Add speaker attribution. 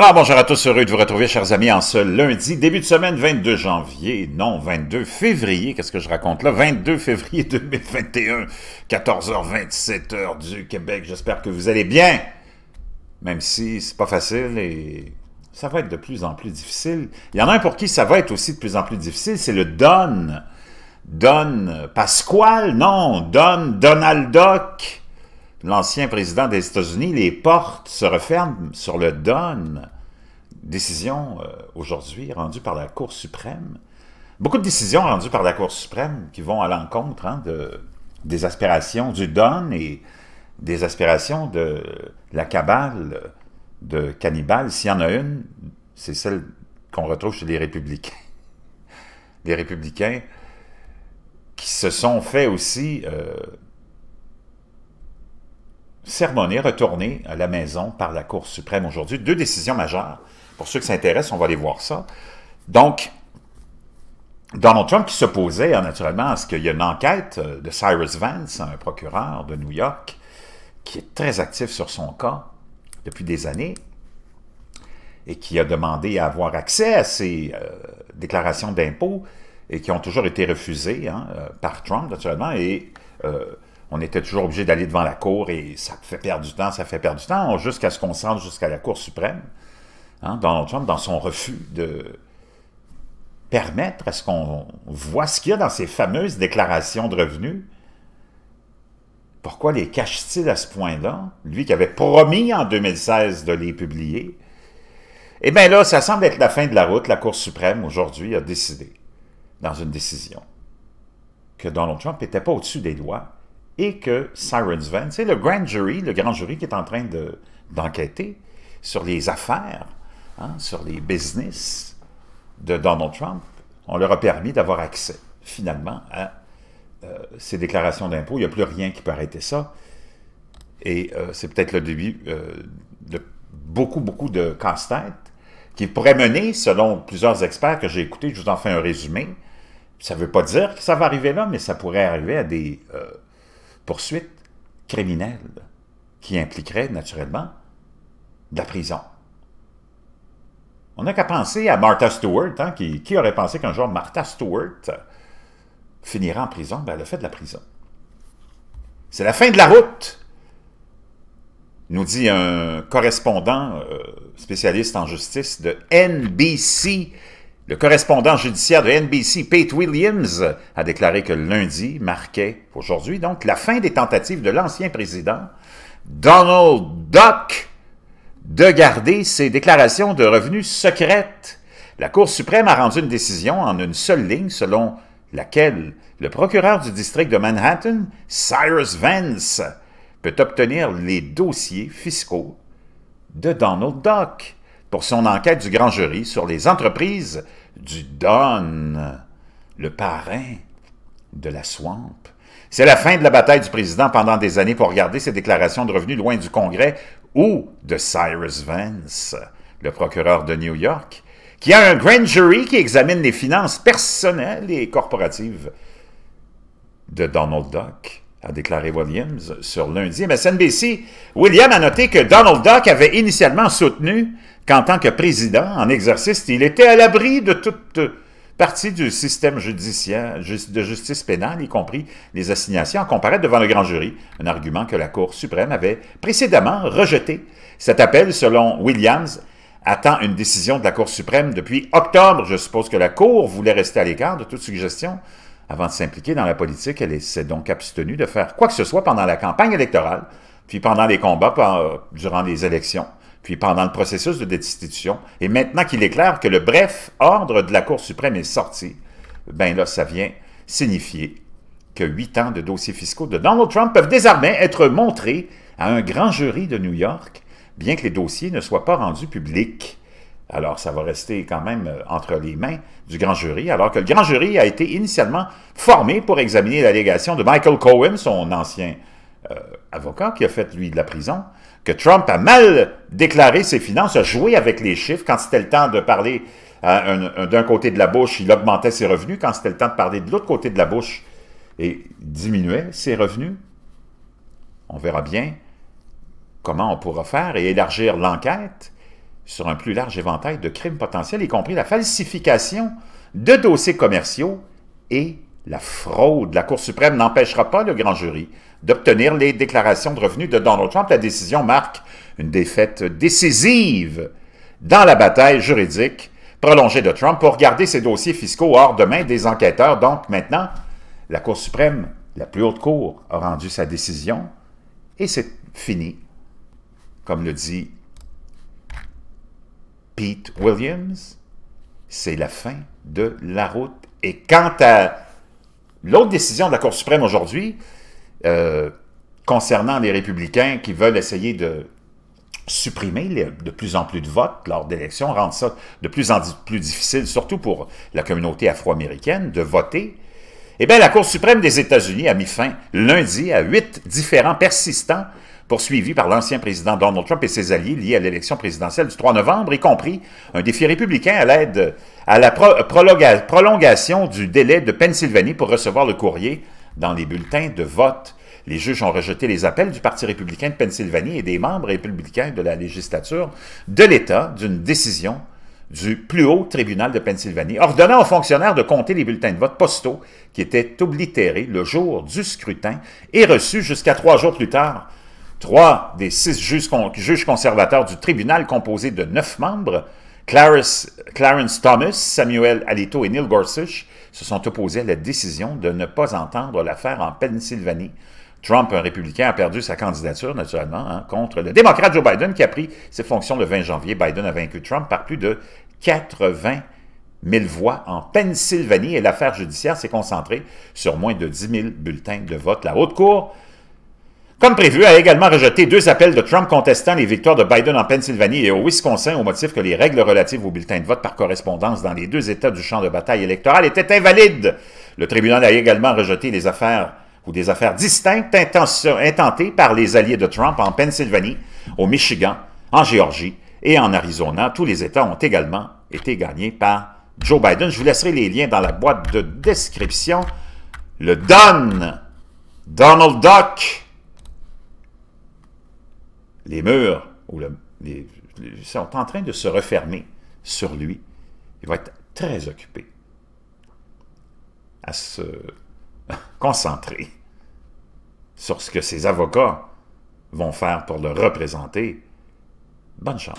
Speaker 1: Alors bonjour à tous, heureux de vous retrouver chers amis en ce lundi, début de semaine 22 janvier, non 22 février, qu'est-ce que je raconte là 22 février 2021, 14h27 heures du Québec, j'espère que vous allez bien, même si c'est pas facile et ça va être de plus en plus difficile. Il y en a un pour qui ça va être aussi de plus en plus difficile, c'est le Don, Don Pasquale, non, Don Donald Duck l'ancien président des États-Unis, les portes se referment sur le Don décisions euh, aujourd'hui rendue par la Cour suprême, beaucoup de décisions rendues par la Cour suprême qui vont à l'encontre hein, des aspirations du Don et des aspirations de la cabale de cannibales. S'il y en a une, c'est celle qu'on retrouve chez les républicains. Les républicains qui se sont fait aussi... Euh, sermonné, retourné à la maison par la Cour suprême aujourd'hui. Deux décisions majeures. Pour ceux qui s'intéressent, on va aller voir ça. Donc, Donald Trump qui s'opposait hein, naturellement à ce qu'il y ait une enquête euh, de Cyrus Vance, un procureur de New York, qui est très actif sur son cas depuis des années et qui a demandé à avoir accès à ses euh, déclarations d'impôts et qui ont toujours été refusées hein, euh, par Trump, naturellement. Et on était toujours obligé d'aller devant la cour et ça fait perdre du temps, ça fait perdre du temps, jusqu'à ce qu'on se jusqu'à la Cour suprême. Hein. Donald Trump, dans son refus de permettre à ce qu'on voit ce qu'il y a dans ses fameuses déclarations de revenus, pourquoi les cache-t-il à ce point-là? Lui qui avait promis en 2016 de les publier. Eh bien là, ça semble être la fin de la route. La Cour suprême, aujourd'hui, a décidé, dans une décision, que Donald Trump n'était pas au-dessus des lois, et que Siren's Vance, c'est le grand jury, le grand jury qui est en train d'enquêter sur les affaires, hein, sur les business de Donald Trump, on leur a permis d'avoir accès, finalement, à euh, ces déclarations d'impôts. Il n'y a plus rien qui peut arrêter ça. Et euh, c'est peut-être le début euh, de beaucoup, beaucoup de casse-tête qui pourrait mener, selon plusieurs experts que j'ai écoutés, je vous en fais un résumé. Ça ne veut pas dire que ça va arriver là, mais ça pourrait arriver à des poursuite criminelle qui impliquerait naturellement de la prison. On n'a qu'à penser à Martha Stewart. Hein, qui, aurait pensé qu'un jour Martha Stewart finirait en prison? Ben, elle a fait de la prison. C'est la fin de la route, nous dit un correspondant euh, spécialiste en justice de NBC le correspondant judiciaire de NBC, Pete Williams, a déclaré que lundi marquait, aujourd'hui donc, la fin des tentatives de l'ancien président Donald Duck de garder ses déclarations de revenus secrètes. La Cour suprême a rendu une décision en une seule ligne selon laquelle le procureur du district de Manhattan, Cyrus Vance, peut obtenir les dossiers fiscaux de Donald Duck pour son enquête du grand jury sur les entreprises du Don, le parrain de la swamp. C'est la fin de la bataille du président pendant des années pour garder ses déclarations de revenus loin du Congrès ou de Cyrus Vance, le procureur de New York, qui a un grand jury qui examine les finances personnelles et corporatives de Donald Duck a déclaré Williams sur lundi. SNBC, William a noté que Donald Duck avait initialement soutenu qu'en tant que président en exercice, il était à l'abri de toute partie du système judiciaire de justice pénale, y compris les assignations, comparaître devant le grand jury, un argument que la Cour suprême avait précédemment rejeté. Cet appel, selon Williams, attend une décision de la Cour suprême depuis octobre. Je suppose que la Cour voulait rester à l'écart de toute suggestion avant de s'impliquer dans la politique, elle s'est donc abstenue de faire quoi que ce soit pendant la campagne électorale, puis pendant les combats euh, durant les élections, puis pendant le processus de destitution. Et maintenant qu'il est clair que le bref ordre de la Cour suprême est sorti, ben là, ça vient signifier que huit ans de dossiers fiscaux de Donald Trump peuvent désormais être montrés à un grand jury de New York, bien que les dossiers ne soient pas rendus publics. Alors, ça va rester quand même euh, entre les mains du grand jury, alors que le grand jury a été initialement formé pour examiner l'allégation de Michael Cohen, son ancien euh, avocat qui a fait, lui, de la prison, que Trump a mal déclaré ses finances, a joué avec les chiffres quand c'était le temps de parler d'un côté de la bouche, il augmentait ses revenus. Quand c'était le temps de parler de l'autre côté de la bouche, et diminuait ses revenus. On verra bien comment on pourra faire et élargir l'enquête sur un plus large éventail de crimes potentiels, y compris la falsification de dossiers commerciaux et la fraude. La Cour suprême n'empêchera pas le grand jury d'obtenir les déclarations de revenus de Donald Trump. La décision marque une défaite décisive dans la bataille juridique prolongée de Trump pour garder ses dossiers fiscaux hors de main des enquêteurs. Donc maintenant, la Cour suprême, la plus haute cour, a rendu sa décision et c'est fini, comme le dit Williams, c'est la fin de la route. Et quant à l'autre décision de la Cour suprême aujourd'hui, euh, concernant les républicains qui veulent essayer de supprimer de plus en plus de votes lors d'élections, rendre ça de plus en plus difficile, surtout pour la communauté afro-américaine, de voter, eh bien, la Cour suprême des États-Unis a mis fin lundi à huit différents persistants poursuivi par l'ancien président Donald Trump et ses alliés liés à l'élection présidentielle du 3 novembre, y compris un défi républicain à l'aide à la prolongation du délai de Pennsylvanie pour recevoir le courrier dans les bulletins de vote. Les juges ont rejeté les appels du Parti républicain de Pennsylvanie et des membres républicains de la législature de l'État d'une décision du plus haut tribunal de Pennsylvanie, ordonnant aux fonctionnaires de compter les bulletins de vote postaux qui étaient oblitérés le jour du scrutin et reçus jusqu'à trois jours plus tard Trois des six juges, conservateurs du tribunal composé de neuf membres, Clarence, Thomas, Samuel Alito et Neil Gorsuch, se sont opposés à la décision de ne pas entendre l'affaire en Pennsylvanie. Trump, un républicain, a perdu sa candidature, naturellement, hein, contre le démocrate Joe Biden, qui a pris ses fonctions le 20 janvier. Biden a vaincu Trump par plus de 80 000 voix en Pennsylvanie et l'affaire judiciaire s'est concentrée sur moins de 10 000 bulletins de vote. La Haute Cour comme prévu, a également rejeté deux appels de Trump contestant les victoires de Biden en Pennsylvanie et au Wisconsin au motif que les règles relatives aux bulletins de vote par correspondance dans les deux États du champ de bataille électoral étaient invalides. Le tribunal a également rejeté les affaires ou des affaires distinctes intentées par les alliés de Trump en Pennsylvanie, au Michigan, en Géorgie et en Arizona. Tous les États ont également été gagnés par Joe Biden. Je vous laisserai les liens dans la boîte de description. Le Don, Donald Duck, les murs sont en train de se refermer sur lui. Il va être très occupé à se concentrer sur ce que ses avocats vont faire pour le représenter. Bonne chance.